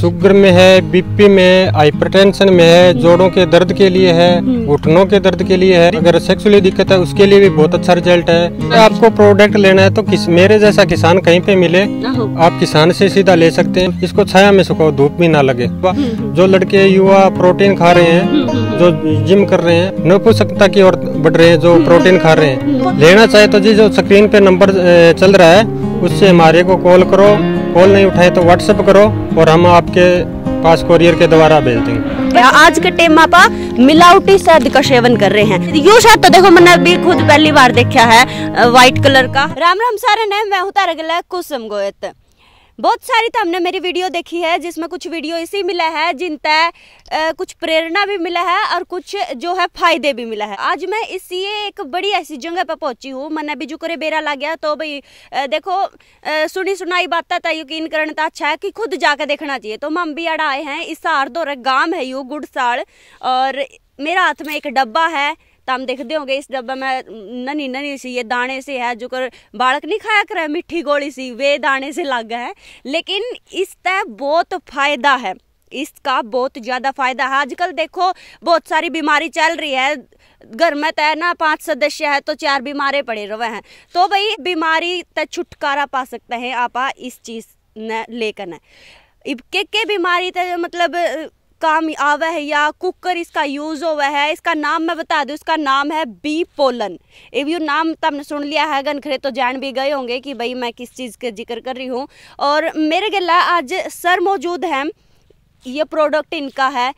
Sugar में है BP में हाइपरटेंशन में है जोड़ों के दर्द के लिए है घुटनों के दर्द के लिए है अगर सेक्सुअली दिक्कत है उसके लिए भी बहुत अच्छा रिजल्ट है आपको प्रोडक्ट लेना है तो किस मेरे जैसा किसान कहीं पे मिले आप किसान से सीधा ले सकते हैं इसको छाया में सुखाओ धूप भी ना लगे जो लड़के युवा प्रोटीन खा रहे हैं जो जिम कर रहे हैं सकता की ओर बढ़ रहे हैं जो प्रोटीन खा रहे हैं लेना चाहे तो जी जो स्क्रीन पे नंबर चल रहा है उससे हमारे को कॉल करो कॉल नहीं उठाए तो व्हाट्सएप करो और हम आपके पास कोरियर के द्वारा भेज देंगे आज के टाइम आप मिलावटी शहद का सेवन कर रहे हैं यू शहद तो देखो मैंने भी खुद पहली बार देखा है व्हाइट कलर का राम राम सारे ने मैं होता रगला कुसुम गोयत बहुत सारी तो हमने मेरी वीडियो देखी है जिसमें कुछ वीडियो इसी मिला है जिन तय कुछ प्रेरणा भी मिला है और कुछ जो है फायदे भी मिला है आज मैं इसी एक बड़ी ऐसी जगह पर पहुंची हूँ मैंने अभी जुकरे बेरा ला गया तो भाई देखो सुनी सुनाई बात तो यकीन करना तो अच्छा है कि खुद जाकर देखना चाहिए तो हम भी अड़ आए हैं इस सार दो गांव है यू गुड़साड़ और मेरा हाथ में एक डब्बा है तो हम देखते होंगे इस डब्बे में ननी ननी सी ये दाने से है जो कर बालक नहीं खाया करे मिठी गोली सी वे दाने से लग है लेकिन इस तय बहुत फायदा है इसका बहुत ज़्यादा फायदा है आजकल देखो बहुत सारी बीमारी चल रही है घर में तो है ना पांच सदस्य है तो चार बीमारे पड़े रहे हैं तो भाई बीमारी तो छुटकारा पा सकते हैं आप इस चीज़ ने लेकर के बीमारी तो मतलब काम आवा है या कुकर इसका यूज होवा है इसका नाम मैं बता दूँ इसका नाम है बी पोलन इव नाम तुमने सुन लिया है खरे तो जान भी गए होंगे कि भाई मैं किस चीज़ का जिक्र कर रही हूँ और मेरे गला आज सर मौजूद हैं ये प्रोडक्ट इनका है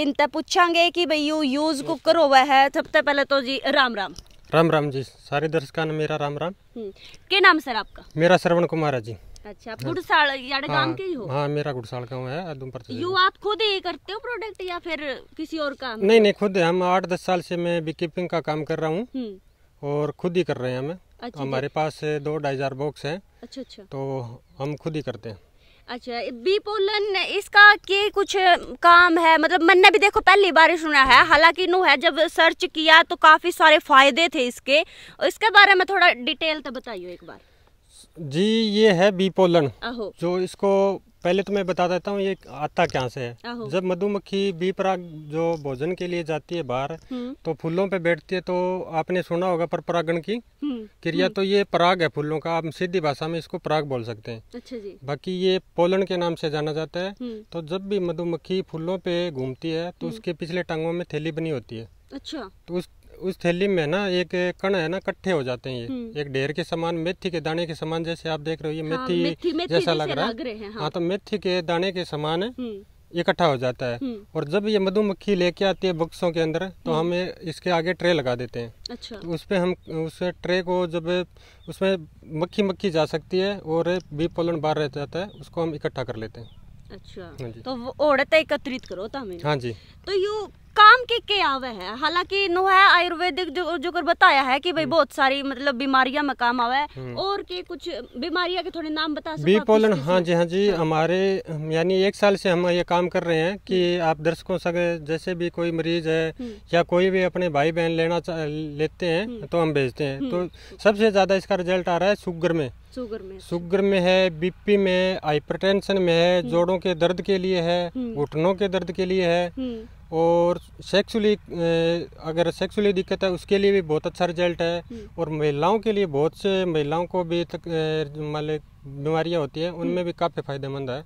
इन तक पूछांगे कि भाई यू यूज कुकर हुआ है सबसे पहले तो जी राम राम राम राम जी सारे दर्शक मेरा राम राम हम्म, के नाम सर आपका मेरा श्रवण कुमार है जी अच्छा हाँ। गुड़साल यार गांव हाँ, के ही हो हाँ मेरा गुड़साल गाँव है अदम यू आप खुद ही करते हो प्रोडक्ट या फिर किसी और काम नहीं नहीं खुद हम आठ दस साल से मैं बीकीपिंग का काम कर रहा हूँ हम्म। और खुद ही कर रहे हैं हमें अच्छा, हमारे पास दो ढाई हजार बॉक्स है अच्छा अच्छा तो हम खुद ही करते हैं अच्छा बी पोलन इसका के कुछ काम है मतलब मैंने भी देखो पहली बार सुना है हालांकि नो है जब सर्च किया तो काफ़ी सारे फायदे थे इसके और इसके बारे में थोड़ा डिटेल तो बताइए एक बार जी ये है बी पोलन जो इसको पहले तो मैं बता देता हूँ ये आता कहाँ से है जब मधुमक्खी बी पराग जो भोजन के लिए जाती है बाहर हम्म। तो फूलों पे बैठती है तो आपने सुना होगा पर परागण की हम्म। क्रिया हम्म। तो ये पराग है फूलों का आप सीधी भाषा में इसको पराग बोल सकते हैं अच्छा जी बाकी ये पोलन के नाम से जाना जाता है तो जब भी मधुमक्खी फूलों पे घूमती है तो उसके पिछले टांगों में थैली बनी होती है अच्छा तो उस उस थैली में ना एक कण है ना कट्ठे हो जाते हैं ये हम्म। एक ढेर के समान मेथी के दाने के समान जैसे आप देख रहे हो ये हाँ, मेथी, जैसा लग रहा है हाँ।, हाँ तो मेथी के दाने के समान है हम्म। इकट्ठा हो जाता है हम्म। और जब ये मधुमक्खी लेके आती है बक्सों के अंदर तो हम इसके आगे ट्रे लगा देते हैं अच्छा तो उसपे हम उस ट्रे को जब उसमें मक्खी मक्खी जा सकती है और बी पोलन बाहर रह जाता है उसको हम इकट्ठा कर लेते हैं अच्छा हाँ जी। तो एकत्रित करो हाँ जी तो यू काम के के आवे है हालांकि नो है आयुर्वेदिक जो जो कर बताया है कि भाई हम्म। बहुत सारी मतलब बीमारियां में काम आवे है हम्म। और के कुछ बीमारियां के थोड़े नाम बता सकते बी हाँ जी हाँ जी हाँ। हमारे यानी एक साल से हम ये काम कर रहे हैं कि हम्म। आप दर्शकों से जैसे भी कोई मरीज है या कोई भी अपने भाई बहन लेना लेते हैं तो हम भेजते हैं तो सबसे ज्यादा इसका रिजल्ट आ रहा है शुगर में शुगर में शुगर में है बीपी में हाइपरटेंशन में है हम्म। जोड़ों के दर्द के लिए है हम्म। घुटनों के दर्द के लिए है हम्म। और सेक्सुअली अगर सेक्सुअली दिक्कत है उसके लिए भी बहुत अच्छा रिजल्ट है और महिलाओं के लिए बहुत से महिलाओं को भी मतलब बीमारियां होती है उनमें भी काफी फायदेमंद है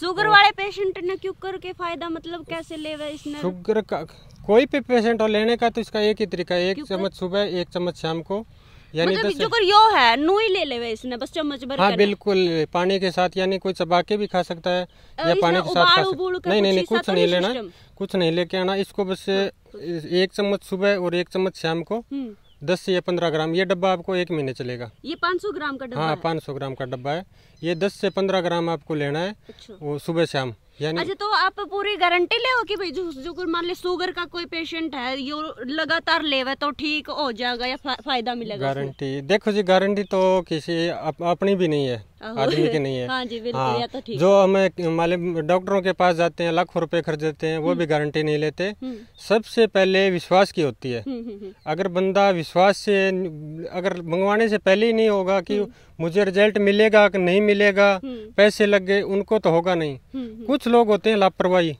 शुगर वाले पेशेंट ने क्यों करके फायदा मतलब कैसे ले इसने शुगर का कोई भी पेशेंट हो लेने का तो इसका एक ही तरीका है एक चम्मच सुबह एक चम्मच शाम को यानी मतलब जो कर यो है नू ही ले ले इसने बस चम्मच भर हाँ बिल्कुल पानी के साथ यानी कोई चबा के भी खा सकता है या पानी के साथ खा सकता नहीं नहीं नहीं कुछ नहीं तो लेना कुछ नहीं लेके आना इसको बस हम्म। एक चम्मच सुबह और एक चम्मच शाम को हम्म। दस से पंद्रह ग्राम ये डब्बा आपको एक महीने चलेगा ये पाँच सौ ग्राम का डब्बा हाँ पाँच सौ ग्राम का डब्बा है ये दस से पंद्रह ग्राम आपको लेना है अच्छा। वो सुबह शाम अच्छा तो आप पूरी गारंटी ले हो कि भाई जो, जो मान ले सुगर का कोई पेशेंट है यो लगातार लेवे तो ठीक हो जाएगा या फा, फायदा मिलेगा गारंटी देखो जी गारंटी तो किसी अप, अपनी भी नहीं है आदमी की नहीं है हाँ जी बिल्कुल हाँ, तो ठीक जो हमें ले डॉक्टरों के पास जाते हैं लाखों रुपए खर्च देते हैं वो हम्म। भी गारंटी नहीं लेते हम्म। सबसे पहले विश्वास की होती है हम्म, अगर बंदा विश्वास से अगर मंगवाने से पहले ही नहीं होगा की मुझे रिजल्ट मिलेगा कि नहीं मिलेगा हम्म। पैसे लग गए उनको तो होगा नहीं हम्म, हम्म। कुछ लोग होते हैं लापरवाही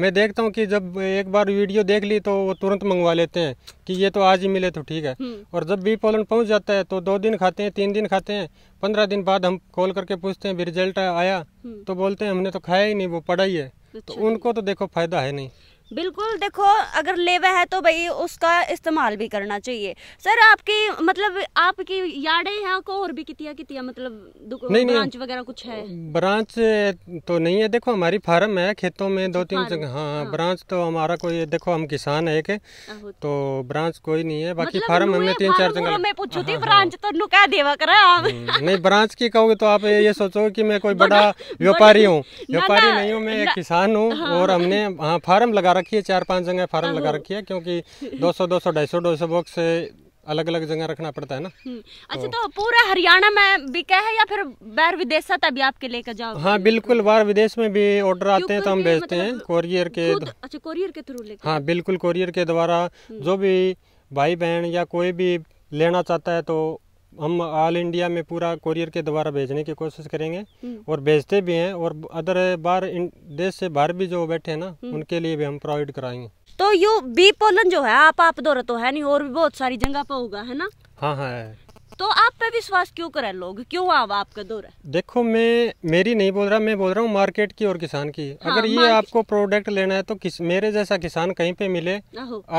मैं देखता हूँ कि जब एक बार वीडियो देख ली तो वो तुरंत मंगवा लेते हैं कि ये तो आज ही मिले तो ठीक है और जब बी पोलन पहुँच जाता है तो दो दिन खाते हैं तीन दिन खाते हैं पंद्रह दिन बाद हम कॉल करके पूछते हैं रिजल्ट आया तो बोलते हैं हमने तो खाया ही नहीं वो पढ़ा ही है तो अच्छा। उनको तो देखो फायदा है नहीं बिल्कुल देखो अगर लेवा है तो भाई उसका इस्तेमाल भी करना चाहिए सर आपकी मतलब आपकी यार्डे है को और भी कितिया कितिया मतलब नहीं, ब्रांच वगैरह कुछ है ब्रांच तो नहीं है देखो हमारी फार्म है खेतों में अच्छा, दो तीन जगह हाँ, हाँ ब्रांच तो हमारा कोई देखो हम किसान है एक तो।, तो ब्रांच कोई नहीं है बाकी मतलब फार्म हमने तीन चार जगह मैं पूछू थी हाँ, हाँ, ब्रांच तो नुका देवा करा हाँ। हम्म, नहीं ब्रांच की कहोगे तो आप ये सोचो की मैं कोई बड़ा व्यापारी हूँ व्यापारी नहीं हूँ मैं किसान हूँ और हमने फार्म लगा रखी है चार पांच जगह फार्म लगा रखी है क्योंकि 200 200 250 250 बॉक्स अलग अलग जगह रखना पड़ता है ना हम्म, अच्छा तो, तो पूरा हरियाणा में बिका है या फिर बाहर विदेश से तभी आपके लेकर जाओ हाँ बिल्कुल बाहर विदेश में भी ऑर्डर आते हैं तो हम मतलब भेजते हैं कोरियर के अच्छा कोरियर के थ्रू हाँ बिल्कुल कोरियर के द्वारा हम्म। जो भी भाई बहन या कोई भी लेना चाहता है तो हम ऑल इंडिया में पूरा कोरियर के द्वारा भेजने की कोशिश करेंगे हम्म। और भेजते भी हैं और अदर बार देश से बाहर भी जो बैठे हैं ना हम्म। उनके लिए भी हम प्रोवाइड कराएंगे तो यू बी पोलन जो है आप आप दो तो है नहीं और भी बहुत सारी जगह पर होगा है ना हाँ हाँ तो आप पे विश्वास क्यों करें लोग क्यों आप आपका दूर है देखो मैं मेरी नहीं बोल रहा मैं बोल रहा हूँ मार्केट की और किसान की हाँ, अगर ये आपको प्रोडक्ट लेना है तो किस मेरे जैसा किसान कहीं पे मिले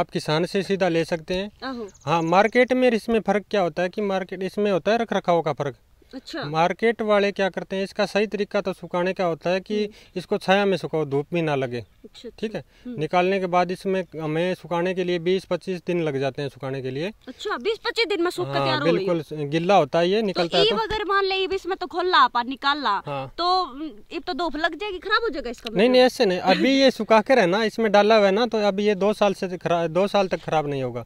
आप किसान से सीधा ले सकते हैं हाँ मार्केट में इसमें फर्क क्या होता है कि मार्केट इसमें होता है रख रखाव का फर्क अच्छा मार्केट वाले क्या करते हैं इसका सही तरीका तो सुखाने का होता है कि हम्म। इसको छाया में सुखाओ धूप भी ना लगे अच्छा, अच्छा। ठीक है हम्म। निकालने के बाद इसमें हमें सुखाने के लिए बीस पच्चीस दिन लग जाते हैं सुखाने के लिए अच्छा बीस पच्चीस दिन में सूख हाँ, बिल्कुल गिल्ला होता है ये तो निकलता तो है अगर मान ले इसमें तो खोल ला निकालना ला हाँ। तो एक तो धूप लग जाएगी खराब हो जाएगा इसका मतलब? नहीं नहीं ऐसे नहीं अभी ये सुखा कर है ना इसमें डाला हुआ है ना तो अभी ये दो साल से दो साल तक खराब नहीं होगा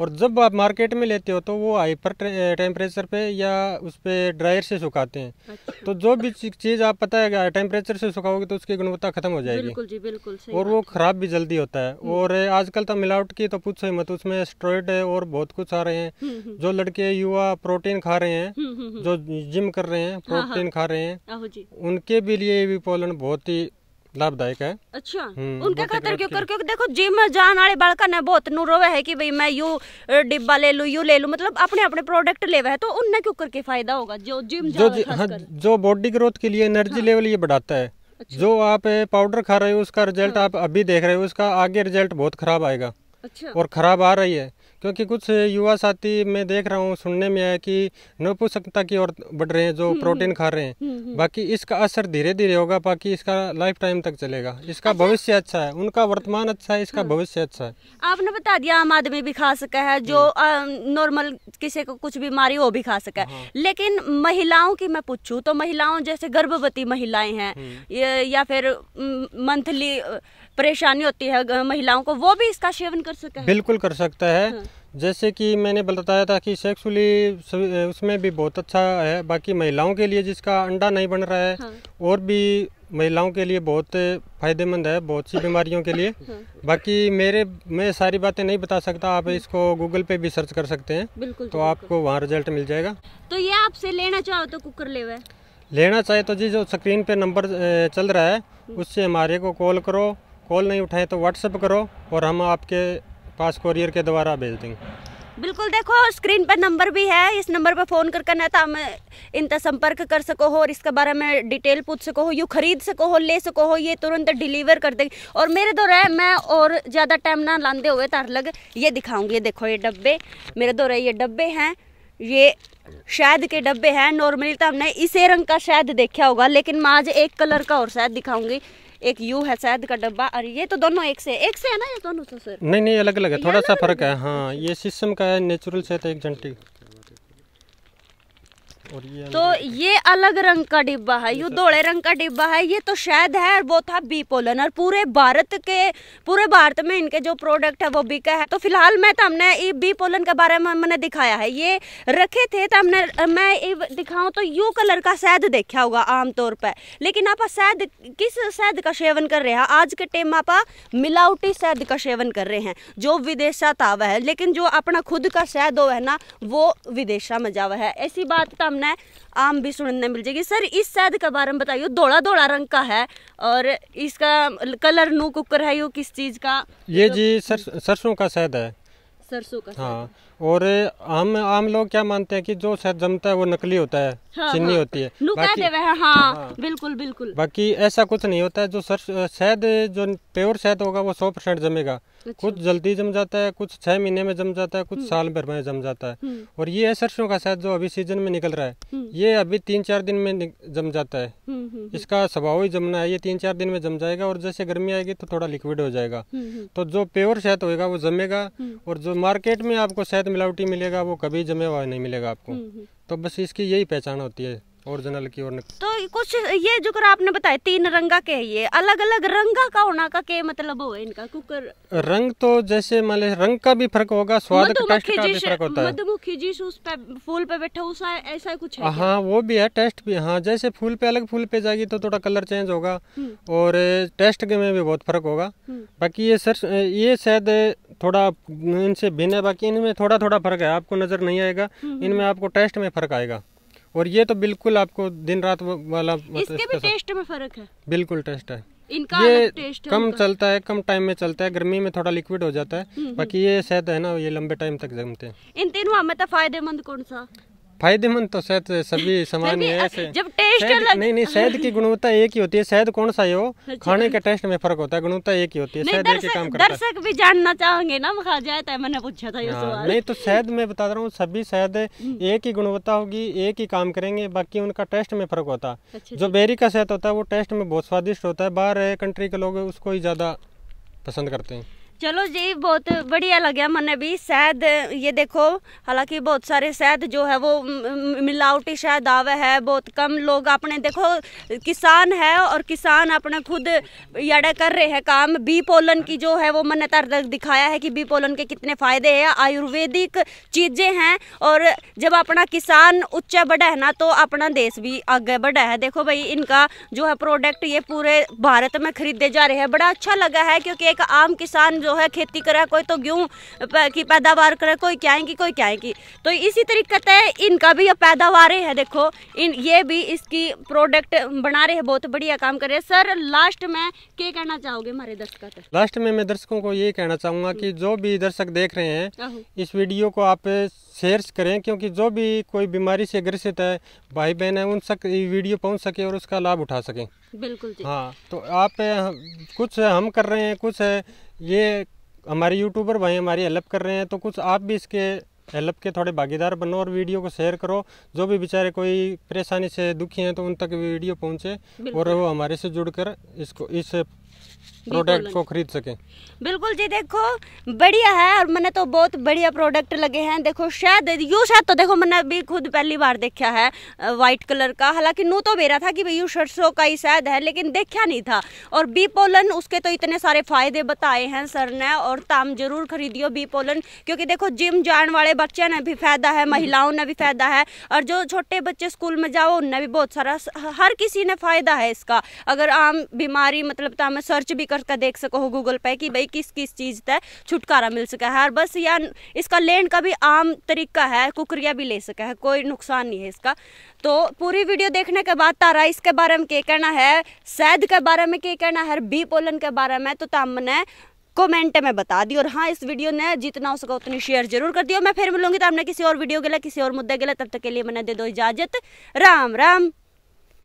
और जब आप मार्केट में लेते हो तो वो हाइपर टेम्परेचर पे या उस पर ड्रायर से सुखाते हैं अच्छा। तो जो भी चीज़ आप पता है टेम्परेचर से सुखाओगे तो उसकी गुणवत्ता खत्म हो जाएगी बिल्कुल जी बिल्कुल सही और वो खराब भी जल्दी होता है हम्म। और आजकल तो मिलावट की तो पूछो ही मत उसमें स्ट्रॉइड है और बहुत कुछ आ रहे हैं हम्म, हम्म, जो लड़के युवा प्रोटीन खा रहे हैं जो जिम कर रहे हैं प्रोटीन हाँ, हाँ। खा रहे हैं उनके भी लिए भी पोलन बहुत ही लाभदायक है अच्छा हम्म, उनके खातर क्यों कर क्योंकि देखो जिम जान वाले बालकन ने बहुत नु रोवे है कि भाई मैं यू डिब्बा ले लू यू ले लू मतलब अपने अपने प्रोडक्ट लेवे है तो उनने क्यों करके फायदा होगा जो जिम जो हाँ, जो बॉडी ग्रोथ के लिए एनर्जी लेवल हाँ। ये बढ़ाता है अच्छा। जो आप पाउडर खा रहे हो उसका रिजल्ट हाँ। आप अभी देख रहे हो उसका आगे रिजल्ट बहुत खराब आएगा अच्छा। और खराब आ रही है क्योंकि कुछ युवा साथी मैं देख रहा हूँ सुनने में आया कि नपुंसकता की ओर बढ़ रहे हैं जो हम्म, प्रोटीन हम्म, खा रहे हैं हम्म, बाकी इसका असर धीरे धीरे होगा बाकी इसका लाइफ टाइम तक चलेगा इसका अच्छा? भविष्य अच्छा है उनका वर्तमान अच्छा है इसका हाँ। भविष्य अच्छा है आपने बता दिया आम आदमी भी खा सका है जो नॉर्मल किसी को कुछ बीमारी वो भी खा सका है हाँ। लेकिन महिलाओं की मैं पूछू तो महिलाओं जैसे गर्भवती महिलाएं हैं या फिर मंथली परेशानी होती है महिलाओं को वो भी इसका सेवन कर सकता है बिल्कुल कर सकता है हाँ। जैसे कि मैंने बताया था कि सेक्सुअली उसमें भी बहुत अच्छा है बाकी महिलाओं के लिए जिसका अंडा नहीं बन रहा है हाँ। और भी महिलाओं के लिए बहुत फायदेमंद है बहुत सी बीमारियों के लिए हाँ। बाकी मेरे मैं सारी बातें नहीं बता सकता आप हाँ। इसको गूगल पे भी सर्च कर सकते हैं बिल्कुल तो आपको वहाँ रिजल्ट मिल जाएगा तो ये आपसे लेना चाहो तो कुकर ले लेना चाहे तो जी जो स्क्रीन पे नंबर चल रहा है हाँ। उससे हमारे को कॉल करो कॉल नहीं उठाएं तो व्हाट्सअप करो और हम आपके पास कोरियर के द्वारा भेज देंगे बिल्कुल देखो स्क्रीन पर नंबर भी है इस नंबर पर फ़ोन कर ना तो हम इन संपर्क कर सको हो और इसके बारे में डिटेल पूछ सको हो यू खरीद सको हो ले सको हो ये तुरंत डिलीवर कर देंगे और मेरे दो रहे मैं और ज़्यादा टाइम ना लाते हुए तार लग ये दिखाऊंगी ये देखो ये डब्बे मेरे दो रहे ये डब्बे हैं ये शायद के डब्बे हैं नॉर्मली तो हमने इसे रंग का शायद देखा होगा लेकिन मैं आज एक कलर का और शायद दिखाऊंगी एक यू है शायद का डब्बा और ये तो दोनों एक से एक से है ना ये दोनों सर तो नहीं नहीं अलग अलग है तो थोड़ा सा फर्क है हाँ ये सिस्टम का है नेचुरल से एक जंटी और ये तो ये अलग रंग का डिब्बा है ये दौड़े रंग का डिब्बा है ये तो शायद है और वो था बी पोलन और पूरे भारत के पूरे भारत में इनके जो प्रोडक्ट है वो बिका है तो फिलहाल मैं तो हमने बी पोलन के बारे में मैंने दिखाया है ये रखे थे तो हमने मैं दिखाऊं तो यू कलर का शहद देखा होगा आमतौर पर लेकिन आप शहद किस शहद का सेवन कर रहे हैं आज के टाइम आप मिलावटी शहद का सेवन कर रहे हैं जो विदेशा तावा है लेकिन जो अपना खुद का शहद हो है ना वो विदेशा में जावा है ऐसी बात तो सामने आम भी सुनने मिल जाएगी सर इस शायद के बारे में बताइए धोला धोला रंग का है और इसका कलर नू कुकर है यो किस चीज़ का ये जी सर सरसों का शायद है सरसों का हाँ और हम आम लोग क्या मानते हैं कि जो शायद जमता है वो नकली होता है हाँ, चीनी हाँ, होती है बाकी, हाँ, हाँ, हाँ, बिल्कुल बिल्कुल बाकी ऐसा कुछ नहीं होता है जो सर शायद जो प्योर शायद होगा वो सौ परसेंट जमेगा अच्छा। कुछ जल्दी जम जाता है कुछ छह महीने में जम जाता है कुछ हम्म। साल भर में जम जाता है हम्म। और ये है सरसों का शायद जो अभी सीजन में निकल रहा है हम्म। ये अभी तीन चार दिन में जम जाता है इसका स्वभाव ही जमना है ये तीन चार दिन में जम जाएगा और जैसे गर्मी आएगी तो थोड़ा लिक्विड हो जाएगा तो जो प्योर शहद होगा वो जमेगा और जो मार्केट में आपको शहद मिलावटी मिलेगा वो कभी जमे हुआ नहीं मिलेगा आपको तो बस इसकी यही पहचान होती है ओरिजिनल की और तो कुछ ये जो कर आपने बताया तीन रंगा के ये अलग अलग रंगा का होना का के मतलब हो इनका कुकर रंग तो जैसे मान रंग का भी फर्क होगा स्वाद का टेस्ट का भी फर्क होता है मधुमक्खी जिस उस पे फूल पे बैठा उस ऐसा कुछ है हाँ वो भी है टेस्ट भी हाँ जैसे फूल पे अलग फूल पे जाएगी तो थोड़ा कलर चेंज होगा हम्म। और टेस्ट के में भी बहुत फर्क होगा हम्म। बाकी ये सर ये शायद थोड़ा इनसे भिन्न है बाकी इनमें थोड़ा थोड़ा फर्क है आपको नजर नहीं आएगा हम्म, इनमें आपको टेस्ट में फर्क आएगा और ये तो बिल्कुल आपको दिन रात वाला इसके भी टेस्ट में फर्क है बिल्कुल टेस्ट है इनका ये टेस्ट कम चलता है कम टाइम में चलता है गर्मी में थोड़ा लिक्विड हो जाता है हम्म, हम्म। बाकी ये शहद है ना ये लंबे टाइम तक जमते हैं इन तीनों में तो फायदेमंद कौन सा फायदेमंद तो शायद सभी सामान है ऐसे जब टेस्ट अलग नहीं नहीं शहद की गुणवत्ता एक ही होती है शहद कौन सा हो अच्छा। खाने के टेस्ट में फर्क होता है गुणवत्ता एक ही होती है शहद एक ही काम करता है दर्शक भी जानना चाहेंगे ना खा जाता तो है मैंने पूछा था ये हाँ, सवाल नहीं तो शहद मैं बता रहा हूँ सभी शहद हम्म। एक ही गुणवत्ता होगी एक ही काम करेंगे बाकी उनका टेस्ट में फर्क होता है अच्छा, जो बेरी का शहद होता है वो टेस्ट में बहुत स्वादिष्ट होता है बाहर कंट्री के लोग उसको ही ज्यादा पसंद करते हैं चलो जी बहुत बढ़िया लगे मैंने भी शहद ये देखो हालांकि बहुत सारे शहद जो है वो मिलावटी शहद आवे है बहुत कम लोग अपने देखो किसान है और किसान अपने खुद यड़े कर रहे हैं काम बी पोलन की जो है वो मैंने तर दिखाया है कि बी पोलन के कितने फ़ायदे हैं आयुर्वेदिक चीज़ें हैं और जब अपना किसान उच्चा बढ़ा है ना तो अपना देश भी आगे बढ़ा है देखो भाई इनका जो है प्रोडक्ट ये पूरे भारत में खरीदे जा रहे हैं बड़ा अच्छा लगा है क्योंकि एक आम किसान जो है खेती करे कोई तो गेहूँ की पैदावार करे कोई क्या की कोई क्या की तो इसी तरीके से इनका भी पैदावार है देखो इन ये भी इसकी प्रोडक्ट बना रहे हैं बहुत बढ़िया काम कर रहे हैं सर लास्ट में क्या कहना चाहोगे हमारे दर्शकों तक लास्ट में मैं दर्शकों को ये कहना चाहूँगा कि जो भी दर्शक देख रहे हैं इस वीडियो को आप शेयर करें क्योंकि जो भी कोई बीमारी से ग्रसित है भाई बहन है उन सक वीडियो पहुंच सके और उसका लाभ उठा सके बिल्कुल जी। हाँ तो आप कुछ हम कर रहे हैं कुछ है ये हमारे यूट्यूबर भाई हमारी हेल्प कर रहे हैं तो कुछ आप भी इसके हेल्प के थोड़े भागीदार बनो और वीडियो को शेयर करो जो भी बेचारे कोई परेशानी से दुखी हैं तो उन तक वीडियो पहुंचे और वो हमारे से जुड़कर इसको इस प्रोडक्ट को खरीद सके बिल्कुल जी देखो बढ़िया है और मैंने तो बहुत बढ़िया प्रोडक्ट लगे हैं देखो शायद यू शायद तो देखो मैंने अभी खुद पहली बार देखा है व्हाइट कलर का हालांकि नू तो मेरा था कि भाई यू सरसों का ही शायद है लेकिन देखा नहीं था और बी पोलन उसके तो इतने सारे फायदे बताए हैं सर ने और ताम जरूर खरीदियो बी पोलन क्योंकि देखो जिम जाने वाले बच्चे ने भी फायदा है महिलाओं ने भी फायदा है और जो छोटे बच्चे स्कूल में जाओ उनने भी बहुत सारा हर किसी ने फायदा है इसका अगर आम बीमारी मतलब ताम सर्च भी कर करके देख सको हो गूगल पे कि भाई किस किस चीज़ तक छुटकारा मिल सका है और बस या इसका लेन का भी आम तरीका है कुकरिया भी ले सका है कोई नुकसान नहीं है इसका तो पूरी वीडियो देखने के बाद तारा इसके बारे में क्या कहना है सैद के बारे में क्या कहना है बी पोलन के बारे में तो ताम ने कमेंट में बता दियो और हाँ इस वीडियो ने जितना हो सका उतनी शेयर जरूर कर दियो मैं फिर मिलूंगी तो हमने किसी और वीडियो के लिए किसी और मुद्दे के लिए तब तक के लिए मैंने दे दो इजाजत राम राम